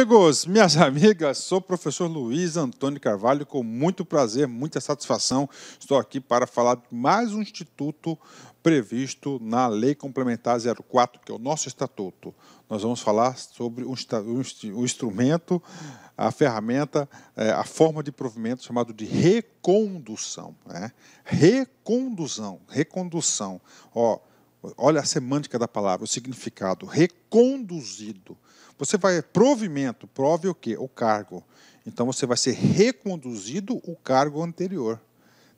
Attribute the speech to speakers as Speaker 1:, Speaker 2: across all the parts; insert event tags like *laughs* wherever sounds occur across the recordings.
Speaker 1: Amigos, minhas *laughs* amigas, sou o professor Luiz Antônio Carvalho, com muito prazer, muita satisfação, estou aqui para falar de mais um instituto previsto na Lei Complementar 04, que é o nosso estatuto. Nós vamos falar sobre o, instrumento, a ferramenta, é, a forma de provimento chamado de recondução. Né? Recondução, recondução. Ó, Olha a semântica da palavra, o significado. Reconduzido. Você vai. Provimento. Prove o quê? O cargo. Então você vai ser reconduzido o cargo anterior.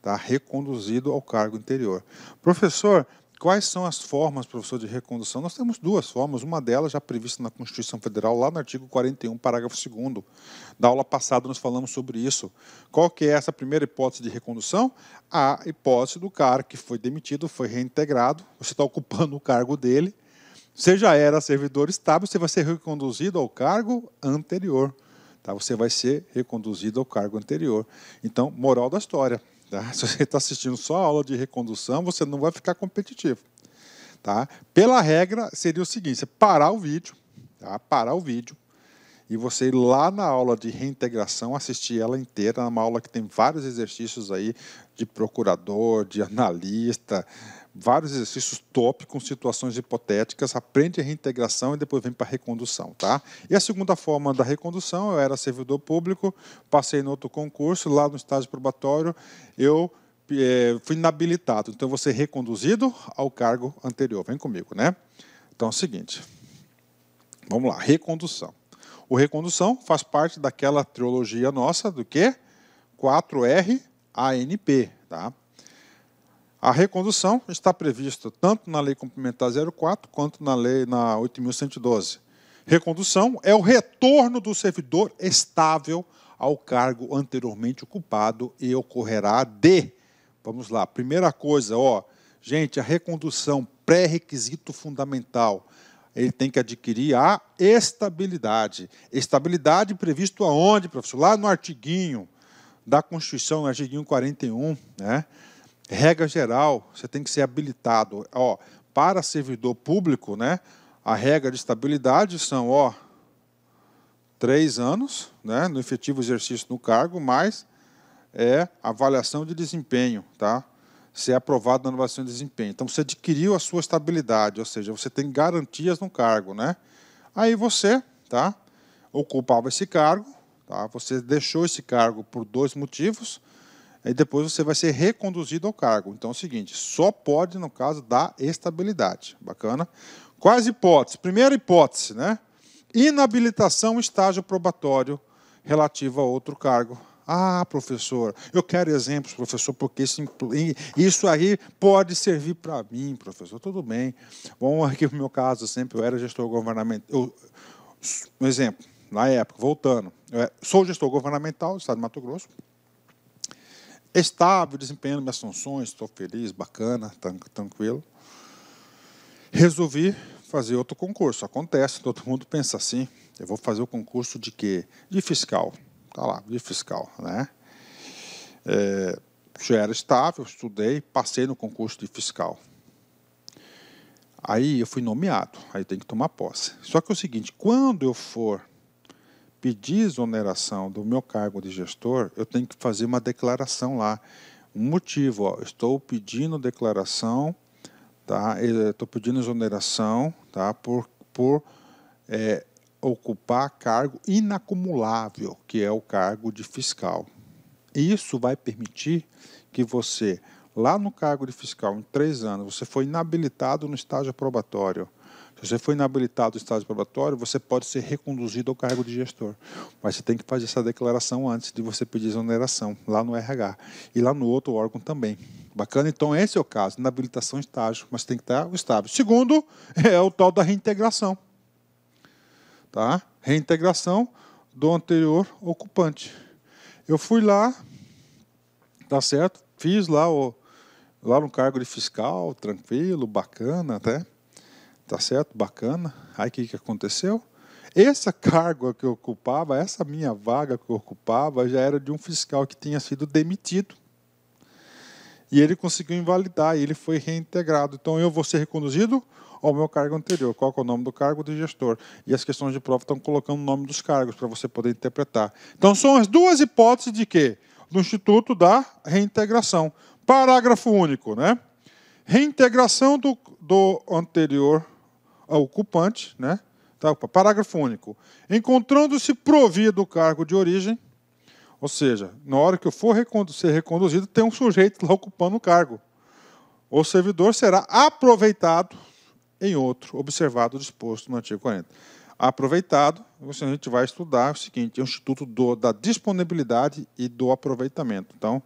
Speaker 1: Tá? Reconduzido ao cargo anterior. Professor, Quais são as formas, professor, de recondução? Nós temos duas formas, uma delas já prevista na Constituição Federal, lá no artigo 41, parágrafo 2 Da aula passada nós falamos sobre isso. Qual que é essa primeira hipótese de recondução? A hipótese do cara que foi demitido, foi reintegrado, você está ocupando o cargo dele. Você já era servidor estável, você vai ser reconduzido ao cargo anterior. Tá? Você vai ser reconduzido ao cargo anterior. Então, moral da história, Tá? *laughs* Se você está assistindo só a aula de recondução, você não vai ficar competitivo. Tá? Pela regra, seria o seguinte: você parar o vídeo, tá? parar o vídeo, e você ir lá na aula de reintegração, assistir ela inteira, é uma aula que tem vários exercícios aí de procurador, de analista, vários exercícios top com situações hipotéticas, aprende a reintegração e depois vem para a recondução, tá? E a segunda forma da recondução, eu era servidor público, passei no outro concurso, lá no estágio probatório, eu é, fui inabilitado. Então, você reconduzido ao cargo anterior. Vem comigo, né? Então, é o seguinte. Vamos lá, recondução. O recondução faz parte daquela trilogia nossa do que? 4R ANP, tá? A recondução está prevista tanto na Lei Complementar 04 quanto na Lei na 8.112. Recondução é o retorno do servidor estável ao cargo anteriormente ocupado e ocorrerá de. Vamos lá, primeira coisa, ó, gente, a recondução pré-requisito fundamental. Ele tem que adquirir a estabilidade. Estabilidade previsto aonde, professor? Lá no artiguinho da Constituição, artiguinho 41, né? regra geral, você tem que ser habilitado. Ó, para servidor público, né, a regra de estabilidade são ó, três anos né, no efetivo exercício no cargo, mais é avaliação de desempenho, tá? Ser é aprovado na avaliação de desempenho. Então, você adquiriu a sua estabilidade, ou seja, você tem garantias no cargo, né? Aí você, tá? Ocupava esse cargo, tá? Você deixou esse cargo por dois motivos, e depois você vai ser reconduzido ao cargo. Então é o seguinte, só pode no caso dar estabilidade. Bacana? Quais hipóteses? Primeira hipótese, né? Inabilitação estágio probatório relativo a outro cargo. Ah, professor, eu quero exemplos, professor, porque isso aí pode servir para mim, professor. Tudo bem. Vamos *laughs* aqui para o meu caso, sempre eu era gestor governamental. Um exemplo, na época, voltando, é, sou gestor governamental do Estado de Mato Grosso, estável, desempenhando minhas funções, estou feliz, bacana, tranquilo. Resolvi fazer outro concurso. Acontece, todo mundo pensa assim. Eu vou fazer o concurso de quê? De fiscal. Tá lá, de fiscal, né? É, já era estável, estudei, passei no concurso de fiscal. Aí eu fui nomeado, aí tem que tomar posse. Só que é o seguinte, quando eu for pedir exoneração do meu cargo de gestor, eu tenho que fazer uma declaração lá. Um motivo, ó, estou pedindo declaração, tá? estou pedindo exoneração tá? por, por é, ocupar cargo inacumulável, que é o cargo de fiscal. Isso vai permitir que você, lá no cargo de fiscal, em três anos, você foi inabilitado no estágio probatório se você foi inabilitado do estágio probatório, você pode ser reconduzido ao cargo de gestor. Mas você tem que fazer essa declaração antes de você pedir exoneração, lá no RH. E lá no outro órgão também. Bacana? Então, esse é o caso. Inabilitação, estágio. Mas tem que estar o estágio. Segundo, é o tal da reintegração. Tá? Reintegração do anterior ocupante. Eu fui lá, tá certo? Fiz lá o lá no cargo de fiscal, tranquilo, bacana, até. Né? Tá certo? Bacana. Aí o que, que aconteceu? Essa carga que eu ocupava, essa minha vaga que eu ocupava, já era de um fiscal que tinha sido demitido. E ele conseguiu invalidar, e ele foi reintegrado. Então eu vou ser reconduzido ao meu cargo anterior. Qual é o nome do cargo do gestor? E as questões de prova estão colocando o nome dos cargos para você poder interpretar. Então são as duas hipóteses de quê? Do Instituto da Reintegração. Parágrafo único, né? Reintegração do, do anterior ao ocupante, né? Tá, parágrafo único. Encontrando-se provido do cargo de origem, ou seja, na hora que eu for ser reconduzido, tem um sujeito lá ocupando o cargo. O servidor será aproveitado em outro, observado disposto no artigo 40. Aproveitado, a gente vai estudar o seguinte: é o Instituto do, da Disponibilidade e do Aproveitamento. Então,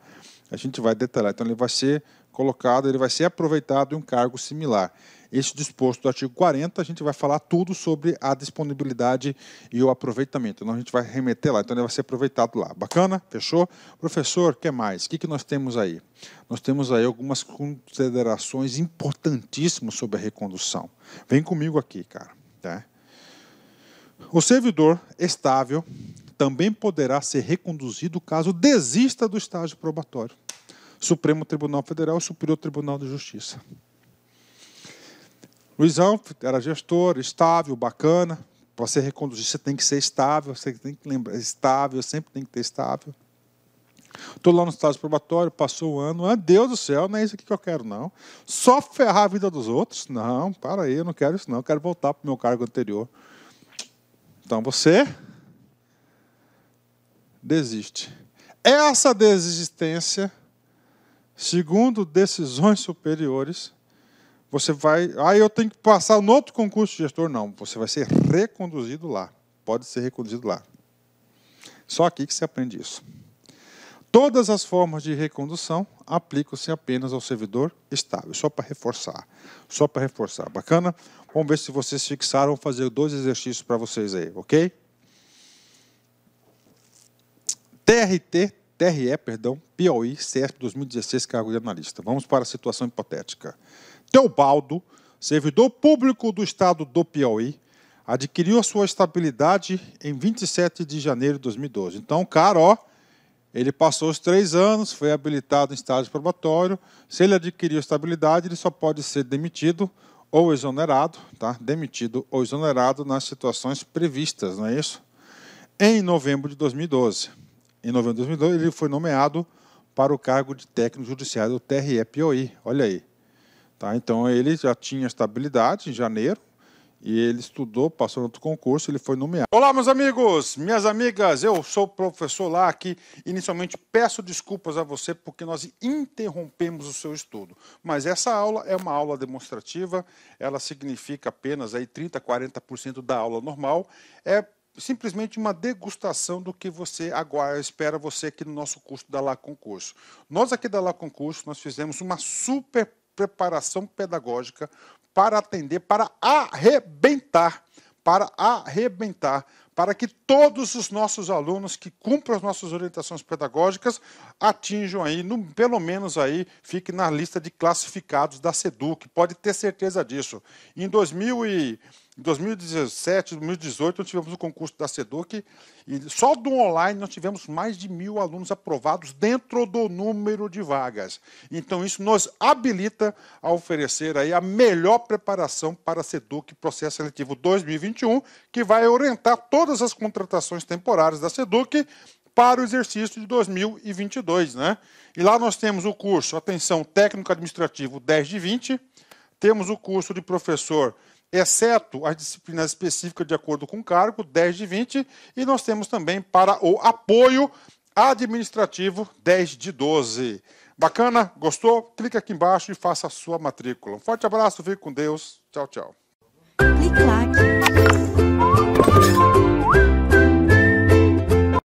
Speaker 1: a gente vai detalhar. Então, ele vai ser colocado, ele vai ser aproveitado em um cargo similar. Este disposto do artigo 40, a gente vai falar tudo sobre a disponibilidade e o aproveitamento. Então, a gente vai remeter lá, então ele vai ser aproveitado lá. Bacana? Fechou? Professor, o que mais? O que, que nós temos aí? Nós temos aí algumas considerações importantíssimas sobre a recondução. Vem comigo aqui, cara. Tá? O servidor estável também poderá ser reconduzido caso desista do estágio probatório. Supremo Tribunal Federal e Superior Tribunal de Justiça. Luizão era gestor, estável, bacana. Para ser reconduzir, você tem que ser estável, você tem que lembrar, estável, sempre tem que ter estável. Estou lá no estágio probatório, passou um ano. Ah, Deus do céu, não é isso aqui que eu quero, não. Só ferrar a vida dos outros? Não, para aí, eu não quero isso, não. Eu quero voltar para o meu cargo anterior. Então você desiste. Essa desistência, segundo decisões superiores, você vai, ah, eu tenho que passar no outro concurso de gestor. Não, você vai ser reconduzido lá. Pode ser reconduzido lá. Só aqui que se aprende isso. Todas as formas de recondução aplicam-se apenas ao servidor estável, só para reforçar. Só para reforçar. Bacana? Vamos ver se vocês fixaram, vou fazer dois exercícios para vocês aí, ok? TRT, TRE, perdão, Piauí, CESP 2016, cargo de analista. Vamos para a situação hipotética. Teobaldo, servidor público do estado do Piauí, adquiriu a sua estabilidade em 27 de janeiro de 2012. Então, cara, ó, ele passou os três anos, foi habilitado em estágio probatório. Se ele adquiriu estabilidade, ele só pode ser demitido ou exonerado, tá? Demitido ou exonerado nas situações previstas, não é isso? Em novembro de 2012. Em novembro de 2012, ele foi nomeado para o cargo de técnico judiciário do TRE Piauí. Olha aí. Tá? Então ele já tinha estabilidade em janeiro e ele estudou, passou no outro concurso, ele foi nomeado. Olá, meus amigos, minhas amigas, eu sou o professor Lac. Inicialmente peço desculpas a você porque nós interrompemos o seu estudo, mas essa aula é uma aula demonstrativa, ela significa apenas aí 30, 40% da aula normal. É simplesmente uma degustação do que você agora espera você aqui no nosso curso da Lá Concurso. Nós aqui da Lá Concurso, nós fizemos uma super preparação pedagógica para atender, para arrebentar, para arrebentar, para que todos os nossos alunos que cumpram as nossas orientações pedagógicas atinjam aí, no, pelo menos aí, fique na lista de classificados da SEDUC, pode ter certeza disso. Em 2000 e, 2017, 2018, nós tivemos o concurso da SEDUC e só do online nós tivemos mais de mil alunos aprovados dentro do número de vagas. Então, isso nos habilita a oferecer aí a melhor preparação para a SEDUC Processo Seletivo 2021, que vai orientar todas as contratações temporárias da SEDUC para o exercício de 2022. Né? E lá nós temos o curso Atenção Técnico Administrativo 10 de 20, temos o curso de professor, exceto as disciplinas específicas de acordo com o cargo, 10 de 20, e nós temos também para o apoio administrativo 10 de 12. Bacana? Gostou? Clica aqui embaixo e faça a sua matrícula. Um forte abraço, fique com Deus. Tchau, tchau. Clique lá.